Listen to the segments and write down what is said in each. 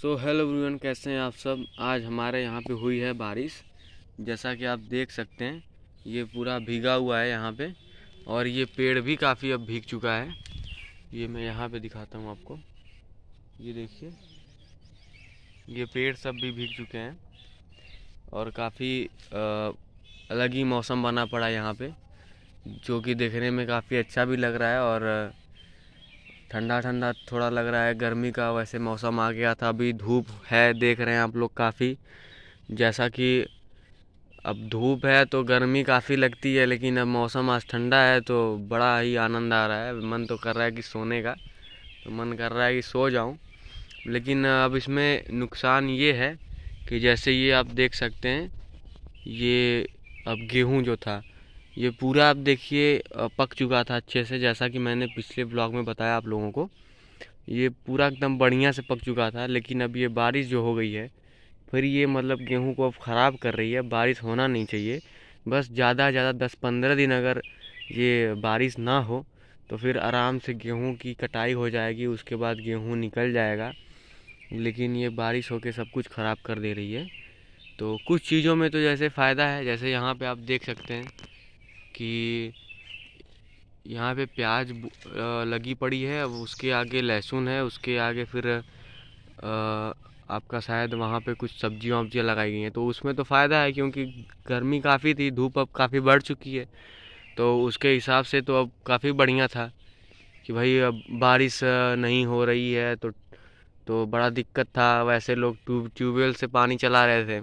so hello everyone कैसे हैं आप सब आज हमारे यहाँ पे हुई है बारिश जैसा कि आप देख सकते हैं ये पूरा भीगा हुआ है यहाँ पे और ये पेड़ भी काफ़ी अब भीग चुका है ये मैं यहाँ पे दिखाता हूँ आपको ये देखिए ये पेड़ सब भी भीग चुके हैं और काफ़ी अलग ही मौसम बना पड़ा यहाँ पे जो कि देखने में काफ़ी अच्छा भी लग रहा है और ठंडा ठंडा थोड़ा लग रहा है गर्मी का वैसे मौसम आ गया था अभी धूप है देख रहे हैं आप लोग काफ़ी जैसा कि अब धूप है तो गर्मी काफ़ी लगती है लेकिन अब मौसम आज ठंडा है तो बड़ा ही आनंद आ रहा है मन तो कर रहा है कि सोने का तो मन कर रहा है कि सो जाऊं लेकिन अब इसमें नुकसान ये है कि जैसे ये आप देख सकते हैं ये अब गेहूं जो था ये पूरा आप देखिए पक चुका था अच्छे से जैसा कि मैंने पिछले ब्लॉग में बताया आप लोगों को ये पूरा एकदम बढ़िया से पक चुका था लेकिन अब ये बारिश जो हो गई है फिर ये मतलब गेहूँ को अब ख़राब कर रही है बारिश होना नहीं चाहिए बस ज़्यादा ज़्यादा दस पंद्रह दिन अगर ये बारिश ना हो तो फिर आराम से गेहूँ की कटाई हो जाएगी उसके बाद गेहूँ निकल जाएगा लेकिन ये बारिश होकर सब कुछ ख़राब कर दे रही है तो कुछ चीज़ों में तो जैसे फ़ायदा है जैसे यहाँ पे आप देख सकते हैं कि यहाँ पे प्याज लगी पड़ी है अब उसके आगे लहसुन है उसके आगे फिर आपका शायद वहाँ पे कुछ सब्जियाँ वब्जियाँ लगाई गई हैं तो उसमें तो फ़ायदा है क्योंकि गर्मी काफ़ी थी धूप अब काफ़ी बढ़ चुकी है तो उसके हिसाब से तो अब काफ़ी बढ़िया था कि भाई अब बारिश नहीं हो रही है तो तो बड़ा दिक्कत था वैसे लोग ट्यूब ट्यूबवेल से पानी चला रहे थे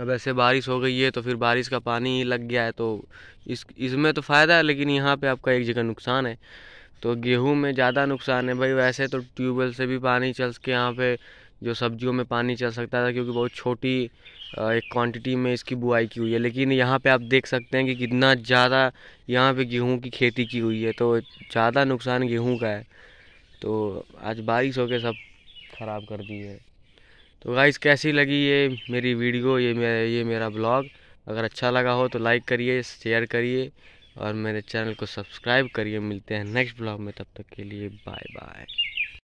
अब ऐसे बारिश हो गई है तो फिर बारिश का पानी ही लग गया है तो इस इसमें तो फ़ायदा है लेकिन यहाँ पे आपका एक जगह नुकसान है तो गेहूं में ज़्यादा नुकसान है भाई वैसे तो ट्यूबवेल से भी पानी चल सके यहाँ पे जो सब्जियों में पानी चल सकता था क्योंकि बहुत छोटी एक क्वांटिटी में इसकी बुआई की हुई है लेकिन यहाँ पे आप देख सकते हैं कि कितना ज़्यादा यहाँ पे गेहूं की खेती की हुई है तो ज़्यादा नुकसान गेहूं का है तो आज बारिश होकर सब ख़राब कर दी है तो गाइस कैसी लगी ये मेरी वीडियो ये मेरा ये मेरा ब्लॉग अगर अच्छा लगा हो तो लाइक करिए शेयर करिए और मेरे चैनल को सब्सक्राइब करिए मिलते हैं नेक्स्ट ब्लॉग में तब तक के लिए बाय बाय